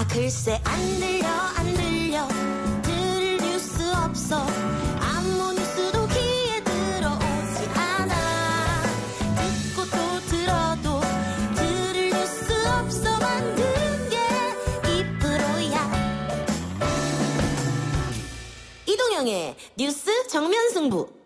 아 글쎄 안 들려 안 들려 들을 뉴스 없어 아무 뉴스도 귀에 들어오지 않아 듣고 또 들어도 들을 뉴스 없어 만든 게이 프로야 이동영의 뉴스 정면 승부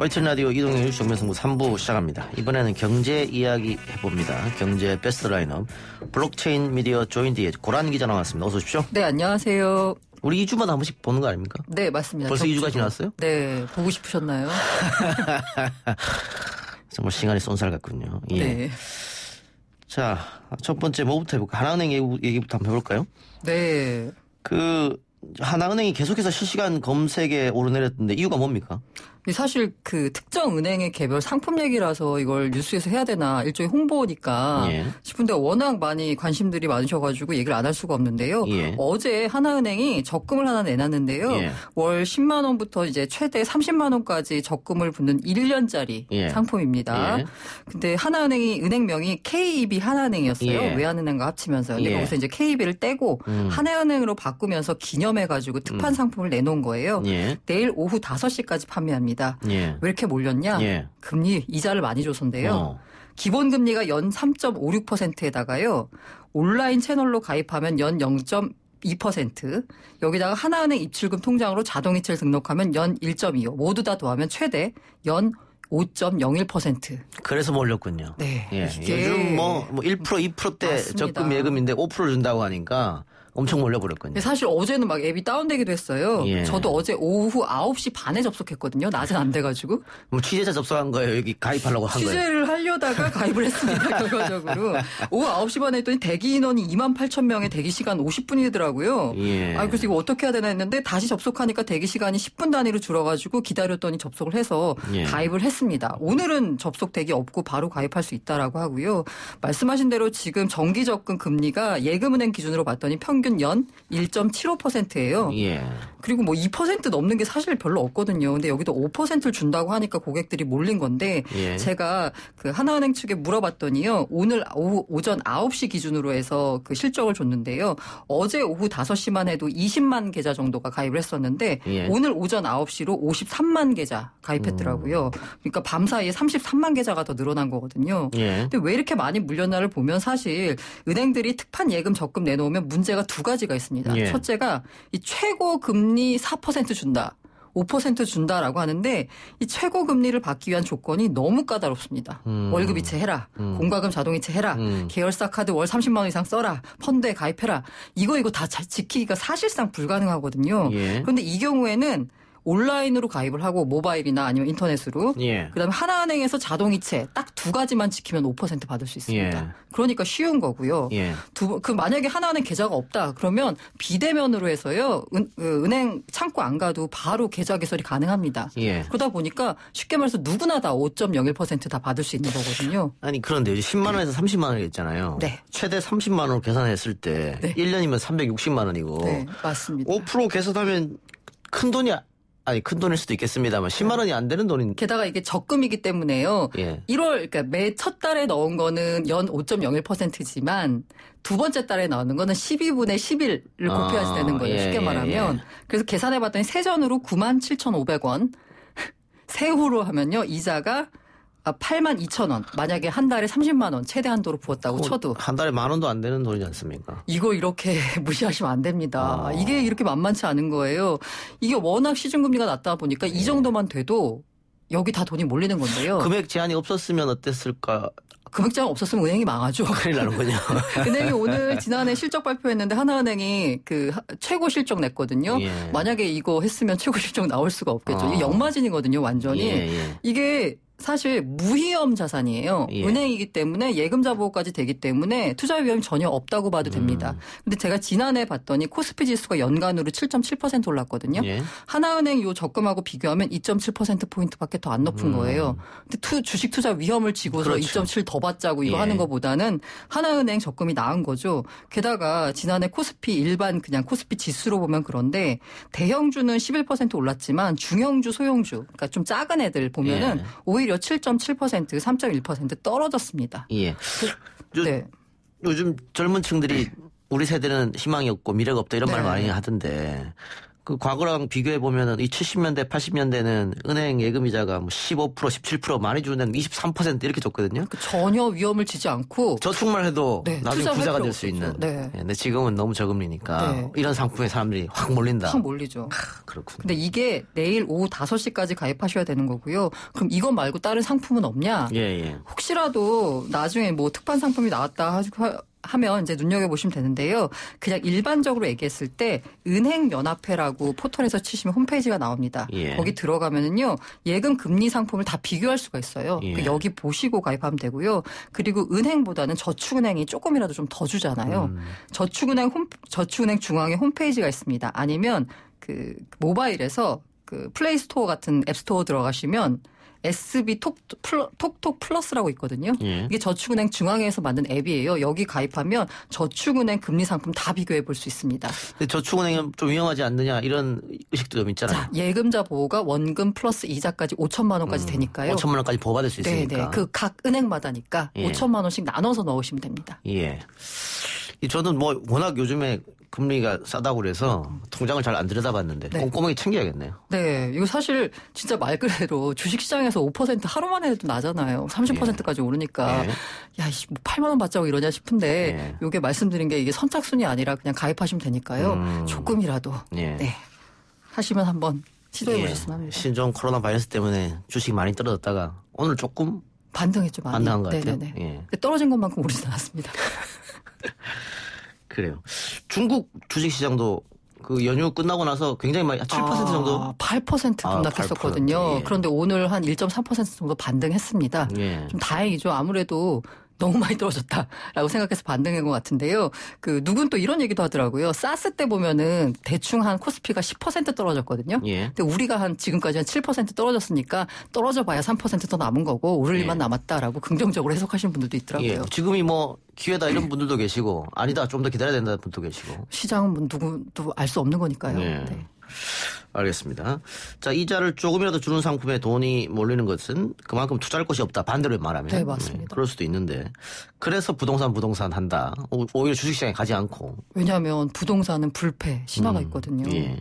월천 라디오 이동현 정면승구 3부 시작합니다. 이번에는 경제 이야기 해봅니다. 경제 베스트 라인업 블록체인 미디어 조인디의 고란 기자 나왔습니다. 어서 오십시오. 네, 안녕하세요. 우리 2주마다 한 번씩 보는 거 아닙니까? 네, 맞습니다. 벌써 2주가 지났어요? 네, 보고 싶으셨나요? 정말 시간이 쏜살 같군요. 예. 네. 자, 첫 번째 뭐부터 해볼까? 하나은행 얘기부터 한번 해볼까요? 네. 그 하나은행이 계속해서 실시간 검색에 오르내렸는데 이유가 뭡니까? 근데 사실 그 특정 은행의 개별 상품 얘기라서 이걸 뉴스에서 해야 되나 일종의 홍보니까 예. 싶은데 워낙 많이 관심들이 많으셔가지고 얘기를 안 할 수가 없는데요. 예. 어제 하나은행이 적금을 하나 내놨는데요. 예. 월 10만 원부터 이제 최대 30만 원까지 적금을 붙는 1년짜리 예. 상품입니다. 예. 근데 하나은행이 은행명이 KEB 하나은행이었어요. 예. 외환은행과 합치면서 근데 거기서 이제 KEB를 떼고 음. 한해은행으로 바꾸면서 기념해가지고 특판 음. 상품을 내놓은 거예요. 내일 오후 5시까지 판매합니다. 몰니다 예. 왜 이렇게 몰렸냐? 예. 금리 이자를 많이 줘서인데요. 어. 기본 금리가 연 3.56%에다가요. 온라인 채널로 가입하면 연 0. 2% 여기다가 하나은행 입출금 통장으로 자동이체를 등록하면 연 1.25 모두 다 더하면 최대 연 5.01%. 그래서 몰렸군요. 네. 예. 요즘 뭐, 뭐 1%, 2%대 맞습니다. 적금 예금인데 5%를 준다고 하니까 엄청 몰려버렸거든요. 사실 어제는 막 앱이 다운되기도 했어요. 예. 저도 어제 오후 9시 반에 접속했거든요. 낮은 안 돼가지고. 뭐 취재자 접속한 거예요. 여기 가입하려고 한 거예요. 취재를 하려다가 가입을 했습니다. 결과적으로 오후 9시 반에 했더니 대기 인원이 2만 8천 명의 대기 시간 50분이더라고요. 예. 아 그래서 이거 어떻게 해야 되나 했는데 다시 접속하니까 대기 시간이 10분 단위로 줄어가지고 기다렸더니 접속을 해서 예. 가입을 했습니다. 오늘은 접속 대기 없고 바로 가입할 수 있다라고 하고요. 말씀하신 대로 지금 정기 접근 금리가 예금은행 기준으로 봤더니 평 평균 연 1.75%예요. 예. 그리고 뭐 2% 넘는 게 사실 별로 없거든요. 근데 여기도 5%를 준다고 하니까 고객들이 몰린 건데 예. 제가 그 하나은행 측에 물어봤더니요. 오늘 오후, 오전 9시 기준으로 해서 그 실적을 줬는데요. 어제 오후 5시만 해도 20만 계좌 정도가 가입을 했었는데 예. 오늘 오전 9시로 53만 계좌 가입했더라고요. 음. 그러니까 밤 사이에 33만 계좌가 더 늘어난 거거든요. 예. 근데 왜 이렇게 많이 물렸나를 보면 사실 은행들이 특판 예금 적금 내놓으면 문제가 두 가지가 있습니다. 예. 첫째가 이 최고 금리 4% 준다. 5% 준다라고 하는데 이 최고 금리를 받기 위한 조건이 너무 까다롭습니다. 음. 월급이체 해라, 음. 공과금 자동이체 해라, 음. 계열사 카드 월 30만 원 이상 써라, 펀드에 가입해라. 이거 이거 다 지키기가 사실상 불가능하거든요. 예. 그런데 이 경우에는 온라인으로 가입을 하고 모바일이나 아니면 인터넷으로 예. 그다음에 하나은행에서 자동이체 딱 두 가지만 지키면 5% 받을 수 있습니다. 예. 그러니까 쉬운 거고요. 예. 두그 만약에 하나은행 계좌가 없다 그러면 비대면으로 해서요 은, 행 창구 안 가도 바로 계좌 개설이 가능합니다. 예. 그러다 보니까 쉽게 말해서 누구나 다 5.01%다 받을 수 있는 거거든요. 아니 그런데 10만 원에서 30만 원을 했잖아요. 네. 최대 30만 원으로 계산했을 때 네. 1년이면 360만 원이고 네, 맞습니다. 5% 계산하면 큰 돈이 아니 큰 돈일 수도 있겠습니다만 10만 원이 안 되는 돈인. 게다가 이게 적금이기 때문에요. 예. 1월 그러니까 매 첫 달에 넣은 거는 연 5.01%지만 두 번째 달에 넣는 거는 12분의 11을 곱해야지 되는 거예요. 예, 쉽게 예, 말하면. 예, 그래서 계산해 봤더니 세전으로 97,500원. 세후로 하면요. 이자가 아, 8만 2천 원. 만약에 한 달에 30만 원 최대 한도로 부었다고 쳐도 한 달에 만 원도 안 되는 돈이지 않습니까? 이거 이렇게 무시하시면 안 됩니다. 아. 이게 이렇게 만만치 않은 거예요. 이게 워낙 시중 금리가 낮다 보니까 예. 이 정도만 돼도 여기 다 돈이 몰리는 건데요. 금액 제한이 없었으면 어땠을까? 금액 제한 없었으면 은행이 망하죠. 아, 큰일 나는군요. 은행이 오늘 지난해 실적 발표했는데 하나은행이 그 최고 실적 냈거든요. 예. 만약에 이거 했으면 최고 실적 나올 수가 없겠죠. 어. 이게 아. 역마진이거든요, 완전히. 예, 예. 이게 사실 무위험 자산이에요. 예. 은행이기 때문에 예금자 보호까지 되기 때문에 투자 위험이 전혀 없다고 봐도 됩니다. 음. 근데 제가 지난해 봤더니 코스피 지수가 연간으로 7.7% 올랐거든요. 예. 하나은행 요 적금하고 비교하면 2.7% 포인트밖에 더 안 높은 음. 거예요. 근데 투, 주식 투자 위험을 지고서 그렇죠. 2.7 더 받자고 이거 예. 하는 것보다는 하나은행 적금이 나은 거죠. 게다가 지난해 코스피 일반 그냥 코스피 지수로 보면 그런데 대형주는 11% 올랐지만 중형주, 소형주, 그러니까 좀 작은 애들 보면은 예. 오히려 수수료 7.7% 3.1% 떨어졌습니다. 예. 그, 요, 네. 요즘 젊은 층들이 네. 우리 세대는 희망이 없고 미래가 없다 이런 말 네. 많이 하던데 그 과거랑 비교해 보면은 이 70년대 80년대는 은행 예금 이자가 뭐15% 17% 많이 주는 데는 23% 이렇게 줬거든요. 그 전혀 위험을 지지 않고 저축만 해도 네, 나중에 부자가 될 수 있는. 네. 네. 근데 지금은 너무 저금리니까 네. 이런 상품에 사람들이 확 몰린다. 확 몰리죠. 하, 그렇군요. 근데 이게 내일 오후 5시까지 가입하셔야 되는 거고요. 그럼 이거 말고 다른 상품은 없냐? 예, 예. 혹시라도 나중에 뭐 특판 상품이 나왔다 하면 이제 눈여겨보시면 되는데요. 그냥 일반적으로 얘기했을 때 은행연합회라고 포털에서 치시면 홈페이지가 나옵니다. 예. 거기 들어가면은요. 예금 금리 상품을 다 비교할 수가 있어요. 예. 그 여기 보시고 가입하면 되고요. 그리고 은행보다는 저축은행이 조금이라도 좀 더 주잖아요. 음. 저축은행 홈, 저축은행 중앙에 홈페이지가 있습니다. 아니면 그 모바일에서 그 플레이스토어 같은 앱스토어 들어가시면 SB 톡, 플러, 톡톡 플러스라고 있거든요. 예. 이게 저축은행 중앙에서 만든 앱이에요. 여기 가입하면 저축은행 금리 상품 다 비교해 볼 수 있습니다. 저축은행은 좀 위험하지 않느냐 이런 의식도 좀 있잖아요. 자, 예금자 보호가 원금 플러스 이자까지 5천만 원까지 음, 되니까요. 5천만 원까지 보호받을 수 있으니까. 네네. 그 각 은행마다니까 예. 5천만 원씩 나눠서 넣으시면 됩니다. 예. 저는 뭐 워낙 요즘에 금리가 싸다고 그래서 통장을 잘 안 들여다봤는데 네. 꼼꼼하게 챙겨야겠네요. 네. 이거 사실 진짜 말 그대로 주식시장에서 5% 하루만 해도 나잖아요. 30%까지 예. 오르니까 예. 야, 8만 뭐 원 받자고 이러냐 싶은데 예. 요게 말씀드린 게 이게 선착순이 아니라 그냥 가입하시면 되니까요. 음. 조금이라도 예. 네. 하시면 한번 시도해 예. 보셨으면 합니다. 신종 코로나 바이러스 때문에 주식 많이 떨어졌다가 오늘 조금 반등했죠 많이. 반등한 것 같아요. 네네네. 예. 떨어진 것만큼 오르진 않았습니다. 그래요. 중국 주식 시장도 그 연휴 끝나고 나서 굉장히 많이 7% 아, 정도 8% 급락했었거든요. 아, 예. 그런데 오늘 한 1.3% 정도 반등했습니다. 예. 좀 다행이죠. 아무래도 너무 많이 떨어졌다라고 생각해서 반등한 것 같은데요. 그 누군 또 이런 얘기도 하더라고요. 사스 때 보면은 대충 한 코스피가 10% 떨어졌거든요. 예. 근데 우리가 한 지금까지 한 7% 떨어졌으니까 떨어져 봐야 3%더 남은 거고 오를 일만 예. 남았다라고 긍정적으로 해석하시는 분들도 있더라고요. 예. 지금이 뭐 기회다 이런 분들도 계시고 아니다 좀 더 기다려야 된다는 분도 계시고 시장은 뭐 누구도 알 수 없는 거니까요. 예. 네. 알겠습니다. 자, 이자를 조금이라도 주는 상품에 돈이 몰리는 것은 그만큼 투자할 것이 없다. 반대로 말하면. 네, 맞습니다. 네, 그럴 수도 있는데. 그래서 부동산, 부동산 한다. 오, 히려 주식시장에 가지 않고. 왜냐하면 부동산은 불패, 신화가 음, 있거든요. 예.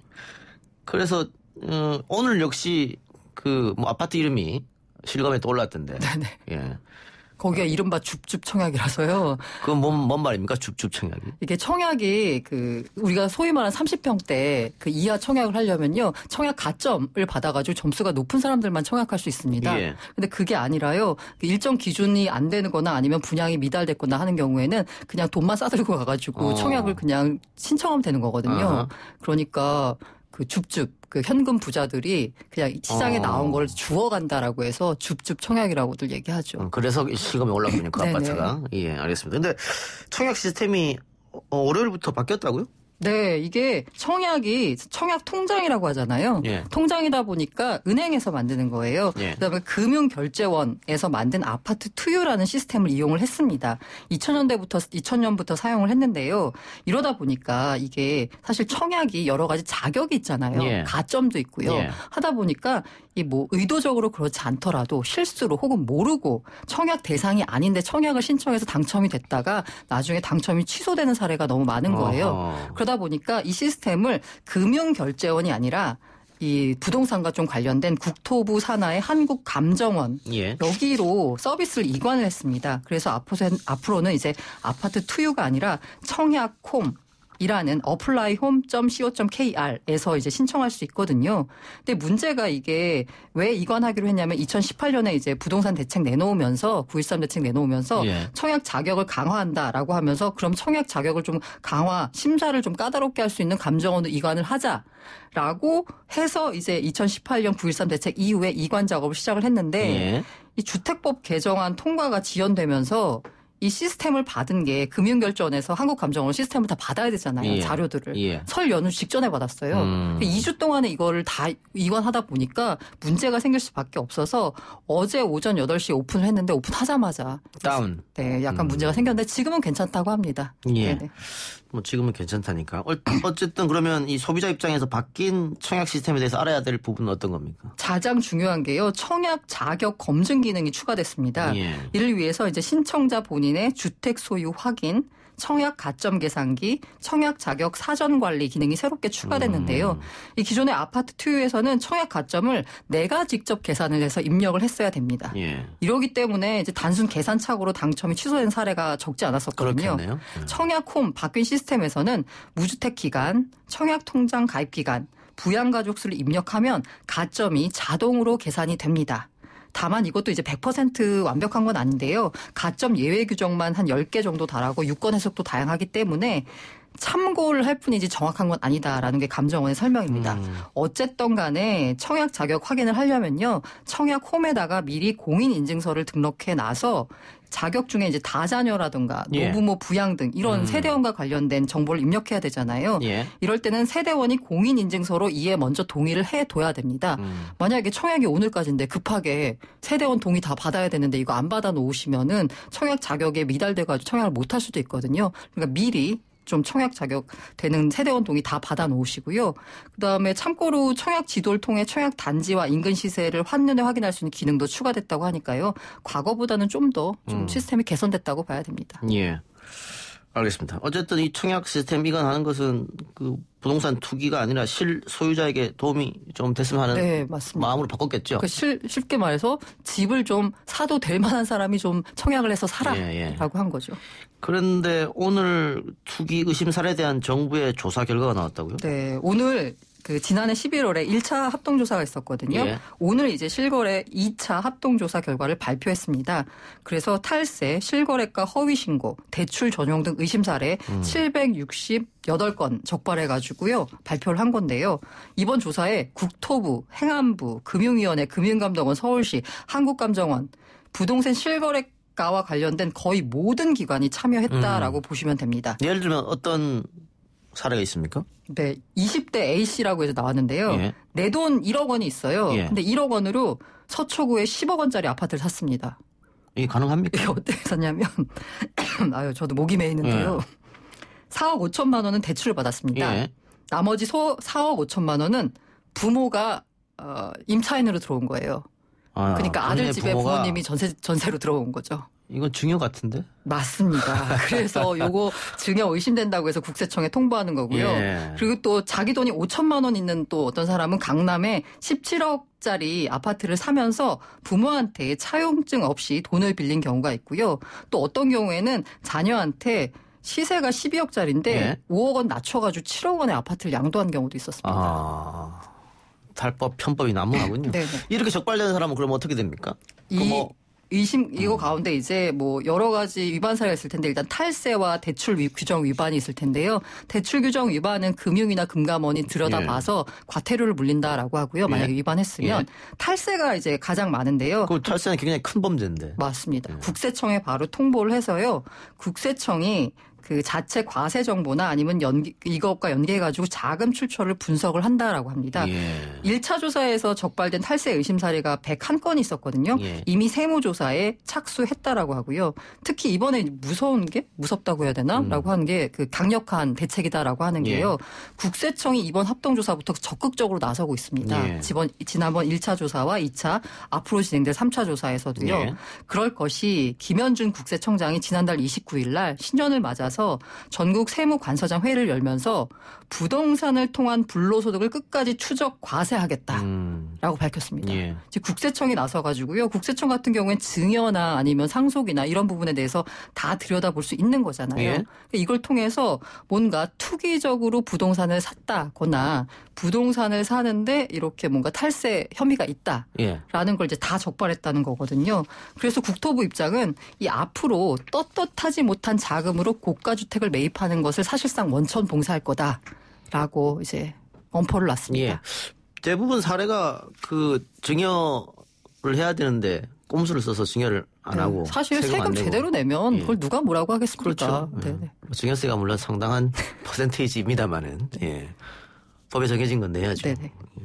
그래서, 음, 오늘 역시 그, 뭐, 아파트 이름이 실감에 떠 올랐던데. 네네. 네. 예. 거기가 이른바 줍줍 청약이라서요. 그건 뭔, 뭔 말입니까? 줍줍 청약이? 이게 청약이 그 우리가 소위 말하는 30평대 그 이하 청약을 하려면요. 청약 가점을 받아가지고 점수가 높은 사람들만 청약할 수 있습니다. 예. 근데 그게 아니라요. 그 일정 기준이 안 되는 거나 아니면 분양이 미달됐거나 하는 경우에는 그냥 돈만 싸들고 가가지고 어. 청약을 그냥 신청하면 되는 거거든요. 아 그러니까 그 줍줍 그 현금 부자들이 그냥 시장에 어. 나온 걸 주워간다라고 해서 줍줍 청약이라고들 얘기하죠. 음, 그래서 실감이 올라가니까 그 아파트가 예 알겠습니다. 근데 청약 시스템이 어, 어, 월요일부터 바뀌었다고요? 네, 이게 청약이 청약 통장이라고 하잖아요. 예. 통장이다 보니까 은행에서 만드는 거예요. 예. 그다음에 금융결제원에서 만든 아파트 투유라는 시스템을 이용을 했습니다. 2000년대부터 2000년부터 사용을 했는데요. 이러다 보니까 이게 사실 청약이 여러 가지 자격이 있잖아요. 예. 가점도 있고요. 예. 하다 보니까 이뭐 의도적으로 그렇지 않더라도 실수로 혹은 모르고 청약 대상이 아닌데 청약을 신청해서 당첨이 됐다가 나중에 당첨이 취소되는 사례가 너무 많은 거예요. 어허. 그러다 보니까 이 시스템을 금융 결제원이 아니라 이 부동산과 좀 관련된 국토부 산하의 한국감정원 예. 여기로 서비스를 이관을 했습니다. 그래서 앞으로는 이제 아파트 투유가 아니라 청약홈 이라는 applyhome.co.kr에서 이제 신청할 수 있거든요. 근데 문제가 이게 왜 이관하기로 했냐면 2018년에 이제 부동산 대책 내놓으면서 913 대책 내놓으면서 예. 청약 자격을 강화한다라고 하면서 그럼 청약 자격을 좀 강화 심사를 좀 까다롭게 할 수 있는 감정원으로 이관을 하자. 라고 해서 이제 2018년 913 대책 이후에 이관 작업을 시작을 했는데 예. 이 주택법 개정안 통과가 지연되면서 이 시스템을 받은 게 금융결제원에서 한국감정원 시스템을 다 받아야 되잖아요. 예. 자료들을. 예. 설 연휴 직전에 받았어요. 음. 2주 그러니까 동안에 이거를 다 이관하다 보니까 문제가 생길 수밖에 없어서 어제 오전 8시에 오픈을 했는데 오픈하자마자 다운. 네, 약간 음. 문제가 생겼는데 지금은 괜찮다고 합니다. 예. 네네. 뭐 지금은 괜찮다니까. 어, 어쨌든 그러면 이 소비자 입장에서 바뀐 청약 시스템에 대해서 알아야 될 부분은 어떤 겁니까? 가장 중요한 게요. 청약 자격 검증 기능이 추가됐습니다. 예. 이를 위해서 이제 신청자 본인 공인의 주택 소유 확인, 청약 가점 계산기, 청약 자격 사전 관리 기능이 새롭게 추가됐는데요. 음. 이 기존의 아파트 투유에서는 청약 가점을 내가 직접 계산을 해서 입력을 했어야 됩니다. 예. 이러기 때문에 이제 단순 계산착오로 당첨이 취소된 사례가 적지 않았었거든요. 네요 예. 청약홈 바뀐 시스템에서는 무주택 기간, 청약 통장 가입 기간, 부양가족수를 입력하면 가점이 자동으로 계산이 됩니다. 다만 이것도 이제 100% 완벽한 건 아닌데요. 가점 예외 규정만 한 10개 정도 달하고 유권 해석도 다양하기 때문에 참고를 할 뿐이지 정확한 건 아니다라는 게 감정원의 설명입니다. 음. 어쨌든 간에 청약 자격 확인을 하려면요. 청약 홈에다가 미리 공인 인증서를 등록해 놔서 자격 중에 이제 다자녀라든가 예. 노부모 부양 등 이런 음. 세대원과 관련된 정보를 입력해야 되잖아요. 예. 이럴 때는 세대원이 공인 인증서로 이에 먼저 동의를 해 둬야 됩니다. 음. 만약에 청약이 오늘까지인데 급하게 세대원 동의 다 받아야 되는데 이거 안 받아 놓으시면은 청약 자격에 미달돼 가지고 청약을 못할 수도 있거든요. 그러니까 미리 좀 청약 자격 되는 세대원 동이 다 받아 놓으시고요. 그다음에 참고로 청약 지도를 통해 청약 단지와 인근 시세를 환눈에 확인할 수 있는 기능도 추가됐다고 하니까요. 과거보다는 좀 더좀 좀 음. 시스템이 개선됐다고 봐야 됩니다. 예. 알겠습니다. 어쨌든 이 청약 시스템 이관하는 것은 그 부동산 투기가 아니라 실 소유자에게 도움이 좀 됐으면 하는 네, 마음으로 바꿨겠죠. 그 실, 쉽게 말해서 집을 좀 사도 될 만한 사람이 좀 청약을 해서 사아라고 예, 예. 한 거죠. 그런데 오늘 투기 의심 살에 대한 정부의 조사 결과가 나왔다고요? 네, 오늘 그 지난해 11월에 1차 합동조사가 있었거든요. 예. 오늘 이제 실거래 2차 합동조사 결과를 발표했습니다. 그래서 탈세, 실거래가 허위 신고, 대출 전용 등 의심 사례 음. 768건 적발해 가지고요. 발표를 한 건데요. 이번 조사에 국토부, 행안부, 금융위원회, 금융감독원 서울시, 한국감정원 부동산 실거래 평가와 관련된 거의 모든 기관이 참여했다라고 음. 보시면 됩니다. 예를 들면 어떤 사례가 있습니까? 네, 20대 A 씨라고 해서 나왔는데요. 예. 내돈 1억 원이 있어요. 예. 근데 1억 원으로 서초구에 10억 원짜리 아파트를 샀습니다. 이게 가능합니까? 이게 어떻게 샀냐면 아유 저도 목이 메이는데요. 예. 4억 5천만 원은 대출을 받았습니다. 예. 나머지 소, 4억 5천만 원은 부모가 어, 임차인으로 들어온 거예요. 아, 그러니까 아들 집에 부모님이 전세 전세로 들어온 거죠. 이건 증여 같은데? 맞습니다. 그래서 요거 증여 의심된다고 해서 국세청에 통보하는 거고요. 예. 그리고 또 자기 돈이 5천만 원 있는 또 어떤 사람은 강남에 17억짜리 아파트를 사면서 부모한테 차용증 없이 돈을 빌린 경우가 있고요. 또 어떤 경우에는 자녀한테 시세가 12억짜리인데 예. 5억 원 낮춰가지고 7억 원의 아파트를 양도한 경우도 있었습니다. 아... 달법 편법이 난무하군요. 네, 네. 이렇게 적발된 사람은 그럼 어떻게 됩니까? 이... 그 뭐 의심 음. 이거 음. 가운데 이제 뭐 여러 가지 위반 사례가 있을 텐데 일단 탈세와 대출 위, 규정 위반이 있을 텐데요. 대출 규정 위반은 금융이나 금감원이 들여다봐서 예. 과태료를 물린다라고 하고요. 예. 만약에 예. 위반했으면 예. 탈세가 이제 가장 많은데요. 그 탈세는 굉장히 큰 범죄인데. 맞습니다. 예. 국세청에 바로 통보를 해서요. 국세청이 그 자체 과세 정보나 아니면 연기, 이것과 연계해가지고 자금 출처를 분석을 한다라고 합니다. 예. 1차 조사에서 적발된 탈세 의심 사례가 101건 있었거든요. 예. 이미 세무 조사에 착수했다라고 하고요. 특히 이번에 무서운 게 무섭다고 해야 되나라고 음. 하는 게 그 강력한 대책이다라고 하는 예. 게요. 국세청이 이번 합동 조사부터 적극적으로 나서고 있습니다. 예. 지번, 지난번 1차 조사와 2차 앞으로 진행될 3차 조사에서도요. 예. 그럴 것이 김현준 국세청장이 지난달 29일 날 신년을 맞아서 전국 세무 관서장 회의를 열면서 부동산을 통한 불로소득을 끝까지 추적 과세 자세하겠다라고 음. 밝혔습니다. 예. 이 국세청이 나서가지고요. 국세청 같은 경우엔 증여나 아니면 상속이나 이런 부분에 대해서 다 들여다볼 수 있는 거잖아요. 예. 그러니까 이걸 통해서 뭔가 투기적으로 부동산을 샀다거나 부동산을 사는데 이렇게 뭔가 탈세 혐의가 예. 있다라는 예. 걸 이제 다 적발했다는 거거든요. 그래서 국토부 입장은 이 앞으로 떳떳하지 못한 자금으로 고가 주택을 매입하는 것을 사실상 원천 봉사할 거다라고 이제 엄포를 놨습니다. 예. 대부분 사례가 그 증여를 해야 되는데 꼼수를 써서 증여를 안 네. 하고 사실 세금, 세금 제대로 내면 예. 그걸 누가 뭐라고 하겠습니까? 그렇죠. 예. 네. 네. 뭐 증여세가 물론 상당한 퍼센테이지입니다만은 네. 예. 법에 정해진 건 내야죠. 네네. 예.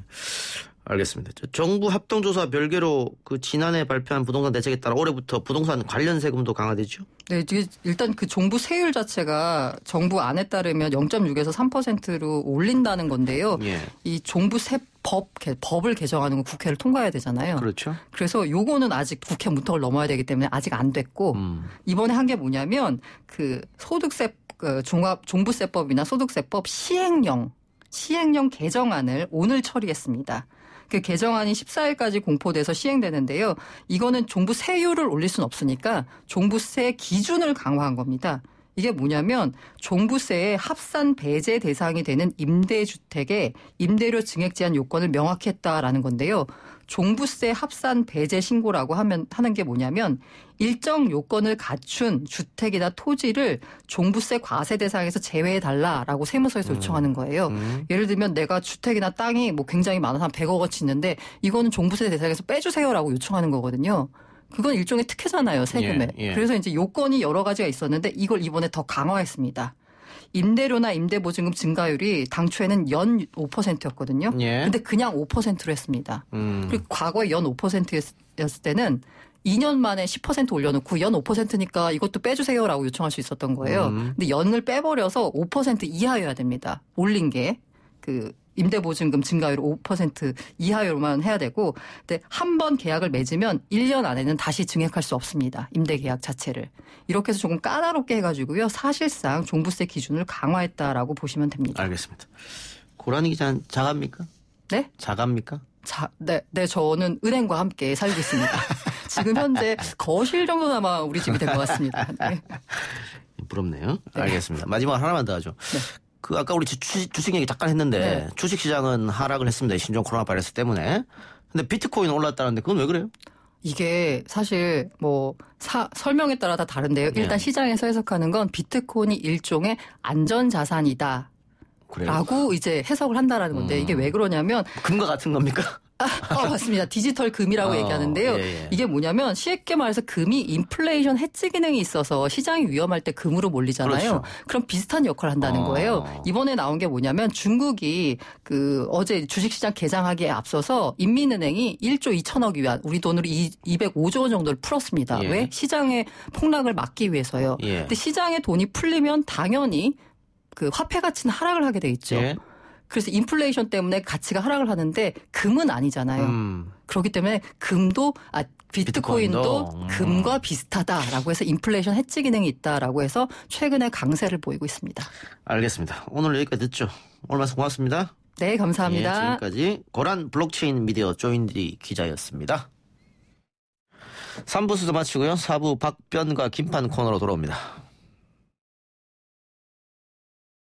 알겠습니다. 정부 합동조사 별개로 그 지난해 발표한 부동산 대책에 따라 올해부터 부동산 관련 세금도 강화되죠? 네, 일단 그 정부 세율 자체가 정부 안에 따르면 0.6에서 3%로 올린다는 건데요. 예. 이 정부 세법 개, 법을 개정하는 건 국회를 통과해야 되잖아요. 그렇죠. 그래서 요거는 아직 국회 문턱을 넘어야 되기 때문에 아직 안 됐고 음. 이번에 한 게 뭐냐면 그 소득세 그 종합 종부세법이나 소득세법 시행령 시행령 개정안을 오늘 처리했습니다. 그 개정안이 14일까지 공포돼서 시행되는데요. 이거는 종부 세율을 올릴 수는 없으니까 종부세 기준을 강화한 겁니다. 이게 뭐냐면 종부세의 합산 배제 대상이 되는 임대주택의 임대료 증액 제한 요건을 명확 했다라는 건데요. 종부세 합산 배제 신고라고 하면 하는 게 뭐냐면 일정 요건을 갖춘 주택이나 토지를 종부세 과세 대상에서 제외해 달라라고 세무서에서 음. 요청하는 거예요. 음. 예를 들면 내가 주택이나 땅이 뭐 굉장히 많아서 한 100억 원치 있는데 이거는 종부세 대상에서 빼주세요라고 요청하는 거거든요. 그건 일종의 특혜잖아요, 세금에. 예, 예. 그래서 이제 요건이 여러 가지가 있었는데 이걸 이번에 더 강화했습니다. 임대료나 임대보증금 증가율이 당초에는 연 5%였거든요. 예. 근데 그냥 5%로 했습니다. 음. 그리고 과거에 연 5%였을 때는 2년 만에 10% 올려놓고 연 5%니까 이것도 빼주세요라고 요청할 수 있었던 거예요. 음. 근데 연을 빼버려서 5% 이하여야 됩니다. 올린 게. 그 임대보증금 증가율 5% 이하율만 로 해야 되고 근데 한 번 계약을 맺으면 1년 안에는 다시 증액할 수 없습니다. 임대 계약 자체를. 이렇게 해서 조금 까다롭게 해 가지고요. 사실상 종부세 기준을 강화했다라고 보시면 됩니다. 알겠습니다. 고라니 기자 자갑니까? 네? 자갑니까? 자, 네, 네, 저는 은행과 함께 살고 있습니다. 지금 현재 거실 정도나마 우리 집이 된 것 같습니다. 네. 부럽네요. 네. 알겠습니다. 마지막 하나만 더 하죠. 네. 그 아까 우리 주식, 주식 얘기 잠깐 했는데 네. 주식 시장은 하락을 했습니다. 신종 코로나 바이러스 때문에. 근데 비트코인 올랐다는데 그건 왜 그래요? 이게 사실 뭐 사, 설명에 따라 다 다른데요. 네. 일단 네. 시장에서 해석하는 건 비트코인이 일종의 안전 자산이다. 그래요? 라고 이제 해석을 한다라는 건데 음. 이게 왜 그러냐면 금과 같은 겁니까? 아, 맞습니다. 디지털 금이라고 어, 얘기하는데요. 예, 예. 이게 뭐냐면 쉽게 말해서 금이 인플레이션 해치 기능이 있어서 시장이 위험할 때 금으로 몰리잖아요. 그렇죠. 그럼 비슷한 역할을 한다는 어. 거예요. 이번에 나온 게 뭐냐면 중국이 그 어제 주식시장 개장하기에 앞서서 인민은행이 1조 2천억 위안 우리 돈으로 2, 0 5조원 정도를 풀었습니다. 예. 왜? 시장의 폭락을 막기 위해서요. 예. 근데 시장에 돈이 풀리면 당연히 그 화폐 가치는 하락을 하게 돼 있죠. 예. 그래서 인플레이션 때문에 가치가 하락을 하는데 금은 아니잖아요. 음. 그렇기 때문에 금도 아 비트코인도, 비트코인도 음. 금과 비슷하다라고 해서 인플레이션 해치 기능이 있다라고 해서 최근에 강세를 보이고 있습니다. 알겠습니다. 오늘 여기까지 듣죠. 오늘 말씀 고맙습니다. 네, 감사합니다. 예, 지금까지 고란 블록체인 미디어 조인디 기자였습니다. 3부 수도 마치고요. 4부 박변과 김판 코너로 돌아옵니다.